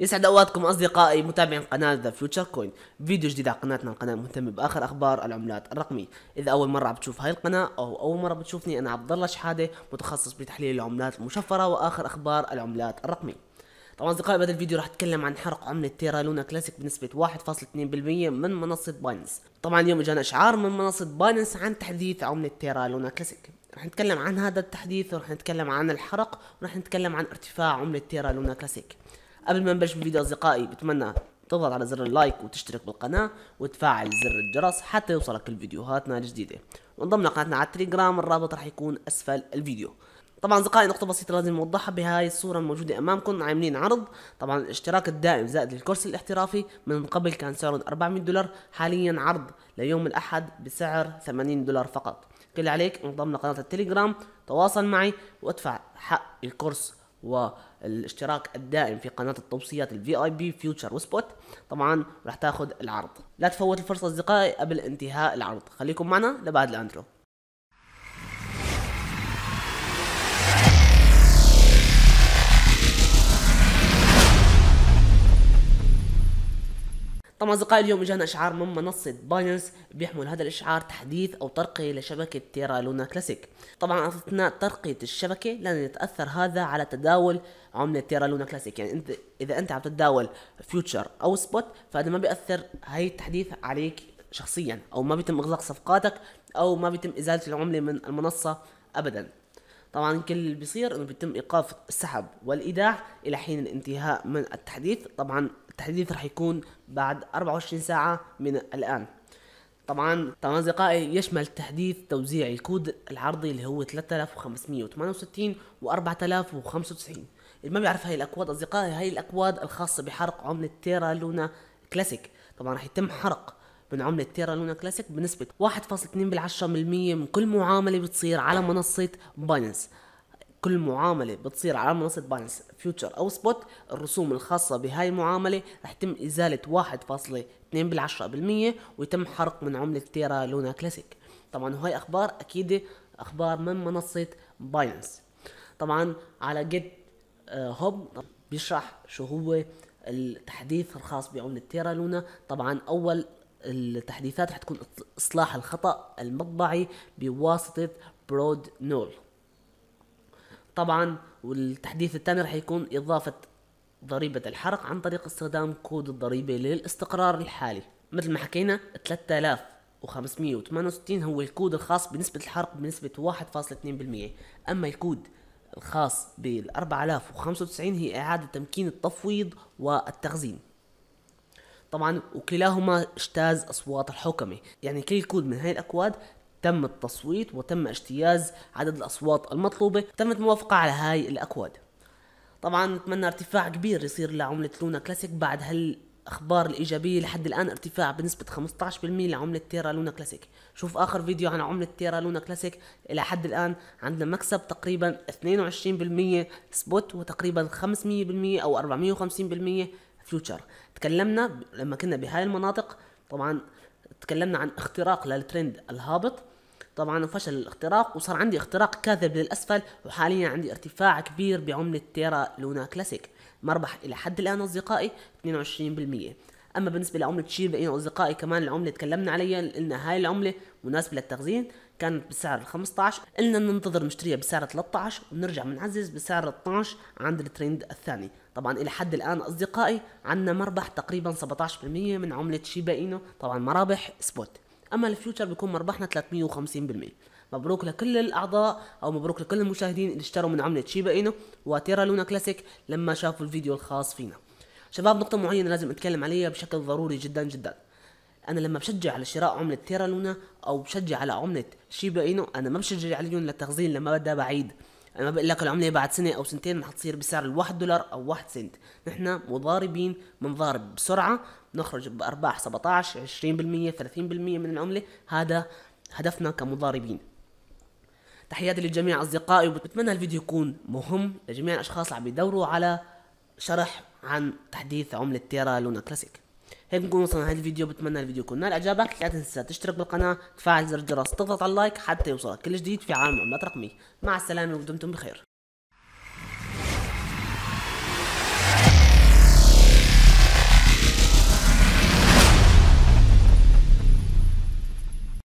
يسعد اوقاتكم اصدقائي متابعين قناه ذا فيوتشر كوين فيديو جديد على قناتنا القناه مهتمه باخر اخبار العملات الرقميه اذا اول مره بتشوف هاي القناه او اول مره بتشوفني انا عبد الله شحاده متخصص بتحليل العملات المشفره واخر اخبار العملات الرقميه طبعا اصدقائي بهذا الفيديو راح اتكلم عن حرق عملة تيرا لونا كلاسيك بنسبة 1.2% من منصة باينس طبعا اليوم اجانا اشعار من منصة باينس عن تحديث عملة تيرا لونا كلاسيك رح نتكلم عن هذا التحديث ورح نتكلم عن الحرق ورح نتكلم عن ارتفاع عملة تيرا لونا كلاسيك قبل ما نبلش بالفيديو اصدقائي بتمنى تضغط على زر اللايك وتشترك بالقناة وتفعل زر الجرس حتى يوصلك الفيديوهاتنا الجديدة وانضم لقناتنا على التليجرام الرابط راح يكون اسفل الفيديو طبعا اصدقائي نقطة بسيطة لازم نوضحها بهاي الصورة الموجودة امامكم عاملين عرض طبعا الاشتراك الدائم زائد الكورس الاحترافي من قبل كان سعره 400 دولار حاليا عرض ليوم الاحد بسعر 80 دولار فقط كل عليك انضم لقناة التليجرام تواصل معي وادفع حق الكورس والاشتراك الدائم في قناة التوصيات الفي اي بي فيوتشر وسبوت طبعا راح تاخذ العرض لا تفوت الفرصة اصدقائي قبل انتهاء العرض خليكم معنا لبعد الاندرو طبعا اصدقائي اليوم اجانا اشعار من منصه بايننس بيحمل هذا الاشعار تحديث او ترقيه لشبكه تيرا لونا كلاسيك طبعا اثناء ترقيه الشبكه لن يتاثر هذا على تداول عمله تيرا لونا كلاسيك يعني انت اذا انت عم تتداول فيوتشر او سبوت فهذا ما بياثر هي التحديث عليك شخصيا او ما بيتم اغلاق صفقاتك او ما بيتم ازاله العمله من المنصه ابدا طبعا كل اللي بيصير انه بيتم ايقاف السحب والايداع الى حين الانتهاء من التحديث طبعا التحديث راح يكون بعد 24 ساعه من الان طبعا طبعا اصدقائي يشمل تحديث توزيع الكود العرضي اللي هو 3568 و 4095 اللي ما بيعرف هاي الاكواد اصدقائي هاي الاكواد الخاصه بحرق عمله تيرا لونا كلاسيك طبعا راح يتم حرق من عملة تيرا لونا كلاسيك بنسبة 1.2 بالعشرة من من كل معاملة بتصير على منصة بايننس كل معامله بتصير على منصه بايننس فيوتشر او سبوت الرسوم الخاصه بهاي المعامله رح يتم ازاله 1.2 بالعشرة بالمية ويتم حرق من عمله تيرا لونا كلاسيك طبعا وهي اخبار اكيد اخبار من منصه بايننس طبعا على جيت آه، هوب بيشرح شو هو التحديث الخاص بعمله تيرا لونا طبعا اول التحديثات رح تكون إصلاح الخطأ المطبعي بواسطة برود نول طبعا والتحديث الثاني رح يكون إضافة ضريبة الحرق عن طريق استخدام كود الضريبة للاستقرار الحالي مثل ما حكينا 3568 هو الكود الخاص بنسبة الحرق بنسبة 1.2% أما الكود الخاص بال 4095 هي إعادة تمكين التفويض والتخزين طبعا وكلاهما اجتاز أصوات الحكمة يعني كل كود من هاي الأكواد تم التصويت وتم اجتياز عدد الأصوات المطلوبة تمت موافقة على هاي الأكواد طبعا نتمنى ارتفاع كبير يصير لعملة لونا كلاسيك بعد هالاخبار الايجابية لحد الان ارتفاع بنسبة 15% لعملة تيرا لونا كلاسيك شوف اخر فيديو عن عملة تيرا لونا كلاسيك الى حد الان عندنا مكسب تقريبا 22% سبوت وتقريبا 500% او 450% فيوتشر تكلمنا لما كنا بهاي المناطق طبعا تكلمنا عن اختراق للترند الهابط طبعا فشل الاختراق وصار عندي اختراق كاذب للاسفل وحاليا عندي ارتفاع كبير بعمله تيرا لونا كلاسيك مربح الى حد الان اصدقائي 22% اما بالنسبه لعمله شيبا اصدقائي كمان العمله تكلمنا عليها قلنا هاي العمله مناسبه للتخزين كانت بسعر 15 قلنا ننتظر نشتريها بسعر 13 ونرجع بنعزز بسعر 12 عند الترند الثاني طبعا الى حد الان اصدقائي عندنا مربح تقريبا 17% من عمله شيبا اينو طبعا مرابح سبوت اما الفيوتشر بيكون مربحنا 350% مبروك لكل الاعضاء او مبروك لكل المشاهدين اللي اشتروا من عمله شيبا اينو وتيرا لونا كلاسيك لما شافوا الفيديو الخاص فينا شباب نقطة معينة لازم اتكلم عليها بشكل ضروري جدا جدا انا لما بشجع على شراء عملة تيرا لونا او بشجع على عملة شيبا اينو انا ما بشجع عليهم للتخزين لما بدها بعيد انا ما بقول لك العمله بعد سنه او سنتين رح تصير بسعر ال1 دولار او 1 سنت نحن مضاربين بنضارب بسرعه بنخرج بارباح 17 20% 30% من العمله هذا هدفنا كمضاربين تحياتي للجميع اصدقائي وبتمنى الفيديو يكون مهم لجميع الاشخاص اللي عم يدوروا على شرح عن تحديث عمله تيرا لونا كلاسيك هيك بنكون وصلنا لهذا الفيديو بتمنى الفيديو يكون نال اعجابك لا تنسى تشترك بالقناه تفعل زر الجرس تضغط على اللايك حتى يوصلك كل جديد في عالم العملات الرقميه مع السلامه ودمتم بخير